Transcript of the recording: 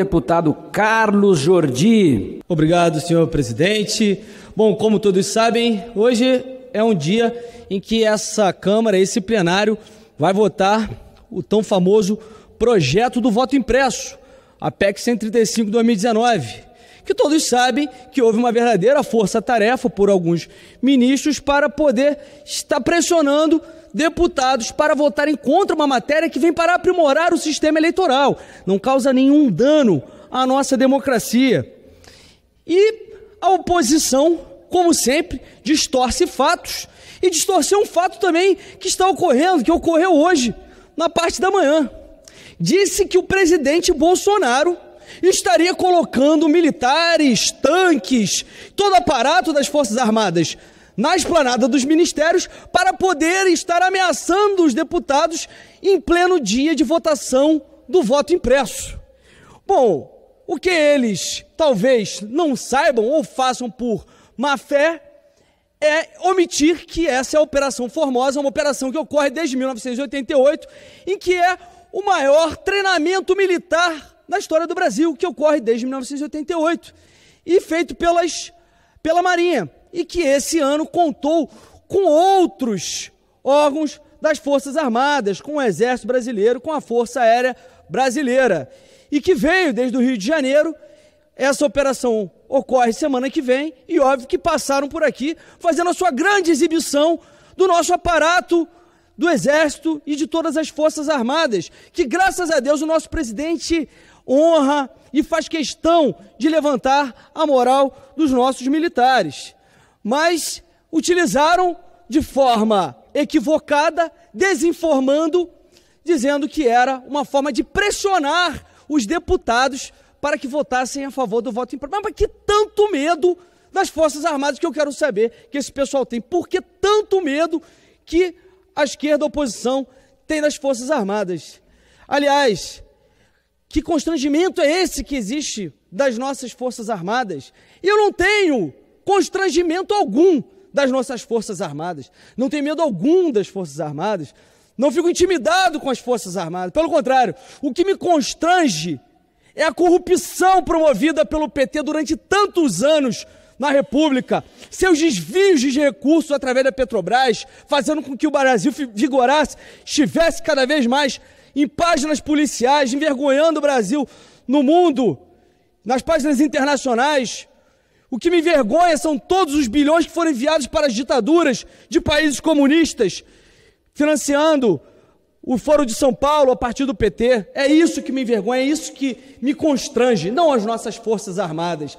Deputado Carlos Jordi. Obrigado, senhor presidente. Bom, como todos sabem, hoje é um dia em que essa Câmara, esse plenário, vai votar o tão famoso projeto do voto impresso, a PEC 135 2019, que todos sabem que houve uma verdadeira força-tarefa por alguns ministros para poder estar pressionando deputados para votarem contra uma matéria que vem para aprimorar o sistema eleitoral, não causa nenhum dano à nossa democracia. E a oposição, como sempre, distorce fatos e distorceu um fato também que está ocorrendo, que ocorreu hoje, na parte da manhã. Disse que o presidente Bolsonaro estaria colocando militares, tanques, todo aparato das Forças Armadas na esplanada dos ministérios para poder estar ameaçando os deputados em pleno dia de votação do voto impresso. Bom, o que eles talvez não saibam ou façam por má fé é omitir que essa é a Operação Formosa, é uma operação que ocorre desde 1988, em que é o maior treinamento militar na história do Brasil, que ocorre desde 1988 e feito pelas, pela Marinha e que esse ano contou com outros órgãos das Forças Armadas, com o Exército Brasileiro, com a Força Aérea Brasileira. E que veio desde o Rio de Janeiro. Essa operação ocorre semana que vem e óbvio que passaram por aqui fazendo a sua grande exibição do nosso aparato do Exército e de todas as Forças Armadas, que graças a Deus o nosso presidente honra e faz questão de levantar a moral dos nossos militares mas utilizaram de forma equivocada, desinformando, dizendo que era uma forma de pressionar os deputados para que votassem a favor do voto improvável. Mas que tanto medo das Forças Armadas que eu quero saber que esse pessoal tem. Por que tanto medo que a esquerda, a oposição, tem das Forças Armadas? Aliás, que constrangimento é esse que existe das nossas Forças Armadas? Eu não tenho constrangimento algum das nossas Forças Armadas, não tenho medo algum das Forças Armadas, não fico intimidado com as Forças Armadas. Pelo contrário, o que me constrange é a corrupção promovida pelo PT durante tantos anos na República, seus desvios de recursos através da Petrobras, fazendo com que o Brasil vigorasse, estivesse cada vez mais em páginas policiais, envergonhando o Brasil no mundo, nas páginas internacionais, o que me envergonha são todos os bilhões que foram enviados para as ditaduras de países comunistas, financiando o Fórum de São Paulo a partir do PT. É isso que me envergonha, é isso que me constrange, não as nossas Forças Armadas,